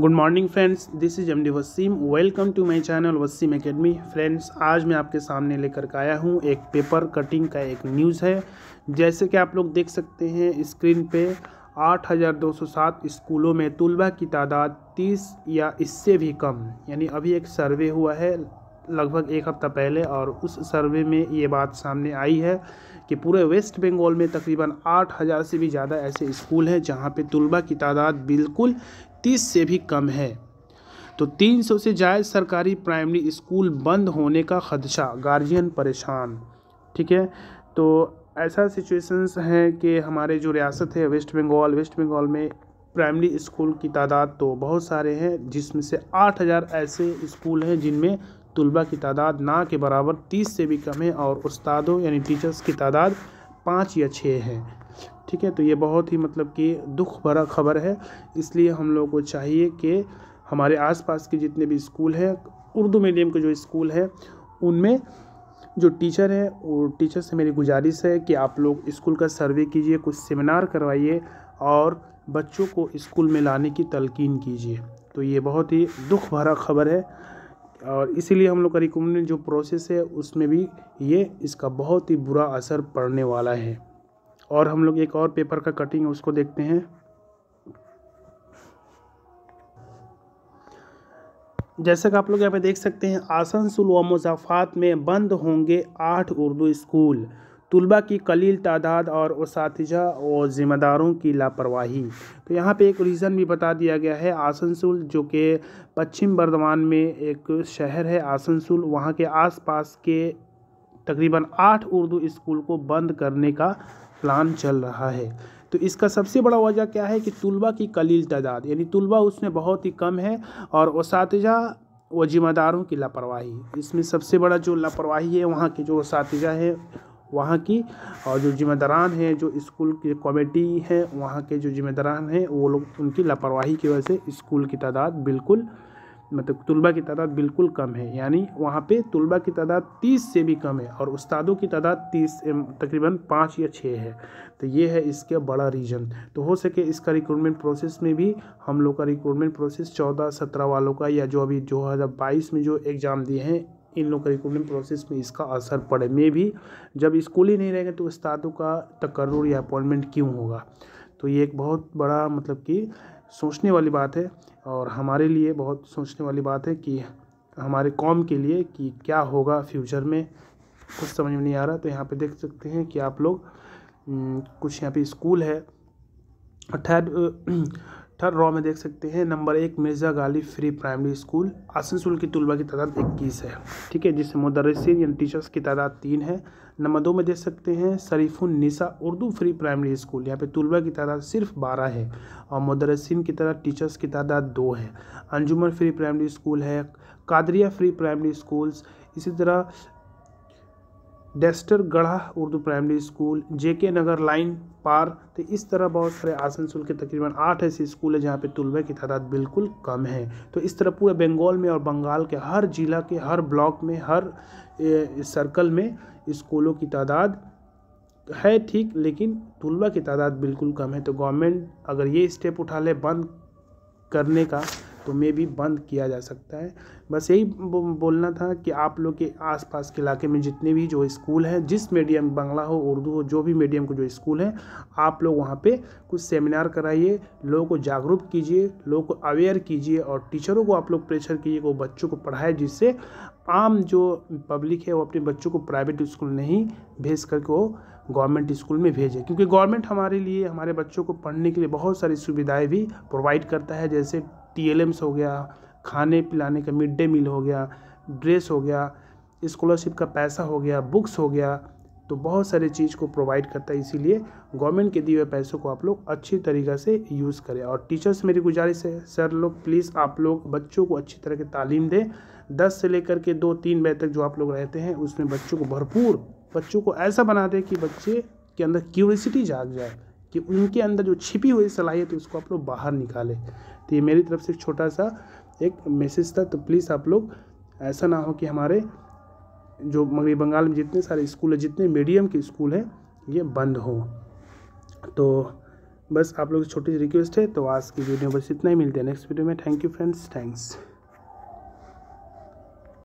good morning friends this is M D Waseem welcome to my channel Waseem academy friends आज मैं आपके सामने लेकर के आया हूँ एक पेपर कटिंग का एक न्यूज़ है जैसे कि आप लोग देख सकते हैं स्क्रीन पे 8,207 स्कूलों में तलबा की तादाद 30 या इससे भी कम यानी अभी एक सर्वे हुआ है लगभग एक हफ्ता पहले और उस सर्वे में ये बात सामने आई है कि पूरे वेस्ट बंगाल में तकरीबन 8000 से भी ज़्यादा ऐसे स्कूल हैं जहाँ पे तलबा की तादाद बिल्कुल तीस से भी कम है तो तीन सौ से जायद सरकारी प्राइमरी स्कूल बंद होने का खदशा गार्जियन परेशान ठीक है तो ऐसा सिचुएशंस हैं कि हमारे जो रियासत है वेस्ट बंगाल वेस्ट बंगाल में प्राइमरी स्कूल की तादाद तो बहुत सारे हैं जिसमें से आठ हज़ार ऐसे स्कूल हैं जिनमें तलबा की तादाद ना के बराबर तीस से भी कम है और उस्तादों यानी टीचर्स की तादाद पाँच या छः हैं ठीक है तो ये बहुत ही मतलब कि दुख भरा खबर है इसलिए हम लोग को चाहिए कि हमारे आसपास के जितने भी स्कूल हैं उर्दू मीडियम के जो स्कूल हैं उनमें जो टीचर हैं वो टीचर से मेरी गुजारिश है कि आप लोग स्कूल का सर्वे कीजिए कुछ सेमिनार करवाइए और बच्चों को स्कूल में लाने की तलकिन कीजिए तो ये बहुत ही दुख भरा खबर है और इसीलिए हम लोग का रिकमेंडेड जो प्रोसेस है उसमें भी ये इसका बहुत ही बुरा असर पड़ने वाला है और हम लोग एक और पेपर का कटिंग है उसको देखते हैं जैसा कि आप लोग यहाँ पे देख सकते हैं आसनसोल व मुजाफात में बंद होंगे आठ उर्दू स्कूल तलबा की कलील तादाद और उसातजा और ज़िम्मेदारों की लापरवाही तो यहाँ पे एक रीज़न भी बता दिया गया है आसनसोल जो कि पश्चिम बर्धमान में एक शहर है आसनसोल वहाँ के आसपास के तकरीबन आठ उर्दू स्कूल को बंद करने का प्लान चल रहा है तो इसका सबसे बड़ा वजह क्या है कि तुलबा की कलील तादाद यानी तुलबा उसमें बहुत ही कम है और उस व जिम्मेदारों की लापरवाही इसमें सबसे बड़ा जो लापरवाही है वहाँ के जो उस है वहाँ की और जो जिम्मेदारान हैं जो स्कूल के कमेटी हैं वहाँ के जो जिम्मेदारान हैं वो लोग उनकी लापरवाही की वजह से स्कूल की तादाद बिल्कुल मतलब तलबा की तादाद बिल्कुल कम है यानी वहाँ पे तलबा की तादाद तीस से भी कम है और उस्तादों की तादाद तीस तकरीबन पाँच या छः है तो ये है इसका बड़ा रीजन तो हो सके इसका रिक्रूटमेंट प्रोसेस में भी हम लोग का रिक्रूटमेंट प्रोसेस चौदह सत्रह वालों का या जो अभी दो हज़ार बाईस में जो एग्ज़ाम दिए हैं इन लोग का रिक्रूटमेंट प्रोसेस में इसका असर पड़े मे भी जब स्कूल ही नहीं रहेंगे तो उस्तादों का तकर्र या अपॉइंटमेंट क्यों होगा तो ये एक बहुत बड़ा मतलब कि सोचने वाली बात है और हमारे लिए बहुत सोचने वाली बात है कि हमारे कॉम के लिए कि क्या होगा फ्यूचर में कुछ समझ में नहीं आ रहा तो यहाँ पे देख सकते हैं कि आप लोग कुछ यहाँ पे स्कूल है अट्ठारह थर्ड रॉ में देख सकते हैं नंबर एक Mirza Ghalib free primary school Asansol की तलबा की तादाद इक्कीस है ठीक है जिससे मदरसिन यानी टीचर्स की तादाद तीन है नंबर दो में देख सकते हैं Sharifun Nisa Urdu free primary school यहाँ पे तलबा की तादाद सिर्फ बारह है और मदरसिन की तरह टीचर्स की तादाद दो है अंजुमन फ्री प्राइमरी स्कूल है कादरिया फ्री प्राइमरी स्कूल्स इसी तरह डेस्टर गढ़ा Urdu primary school JK Nagar line पार तो इस तरह बहुत सारे आसनसोल के तकरीबन आठ ऐसे स्कूल है जहाँ पे तुलबे की तादाद बिल्कुल कम है तो इस तरह पूरे बंगाल में और बंगाल के हर ज़िला के हर ब्लॉक में हर सर्कल में स्कूलों की तादाद है ठीक लेकिन तलबा की तादाद बिल्कुल कम है तो गवर्नमेंट अगर ये स्टेप उठा ले बंद करने का तो मे भी बंद किया जा सकता है बस यही बोलना था कि आप लोग के आसपास के इलाके में जितने भी जो स्कूल हैं जिस मीडियम बंगला हो उर्दू हो जो भी मीडियम के जो स्कूल हैं आप लोग वहाँ पे कुछ सेमिनार कराइए लोगों को जागरूक कीजिए लोगों को अवेयर कीजिए और टीचरों को आप लोग प्रेशर कीजिए वो बच्चों को पढ़ाए जिससे आम जो पब्लिक है वो अपने बच्चों को प्राइवेट स्कूल नहीं भेज करके वो गवर्नमेंट स्कूल में भेजे क्योंकि गवर्नमेंट हमारे लिए हमारे बच्चों को पढ़ने के लिए बहुत सारी सुविधाएं भी प्रोवाइड करता है जैसे एम्स हो गया खाने पिलाने का मिड डे मील हो गया ड्रेस हो गया स्कॉलरशिप का पैसा हो गया बुक्स हो गया तो बहुत सारे चीज़ को प्रोवाइड करता है इसीलिए गवर्नमेंट के दिए हुए पैसों को आप लोग अच्छी तरीक़े से यूज़ करें और टीचर्स मेरी गुजारिश है सर लोग प्लीज़ आप लोग बच्चों को अच्छी तरह की तालीम दें दस से लेकर के दो तीन बजे तक जो आप लोग रहते हैं उसमें बच्चों को भरपूर बच्चों को ऐसा बना दें कि बच्चे के अंदर क्यूरसिटी जाग जाए कि उनके अंदर जो छिपी हुई सलाहियत है उसको आप लोग बाहर निकालें तो ये मेरी तरफ से एक छोटा सा एक मैसेज था तो प्लीज़ आप लोग ऐसा ना हो कि हमारे जो मगरी बंगाल में जितने सारे स्कूल हैं जितने मीडियम के स्कूल हैं ये बंद हो तो बस आप लोग छोटी सी रिक्वेस्ट है तो आज की वीडियो बस इतना ही मिलते हैं नेक्स्ट वीडियो में थैंक यू फ्रेंड्स थैंक्स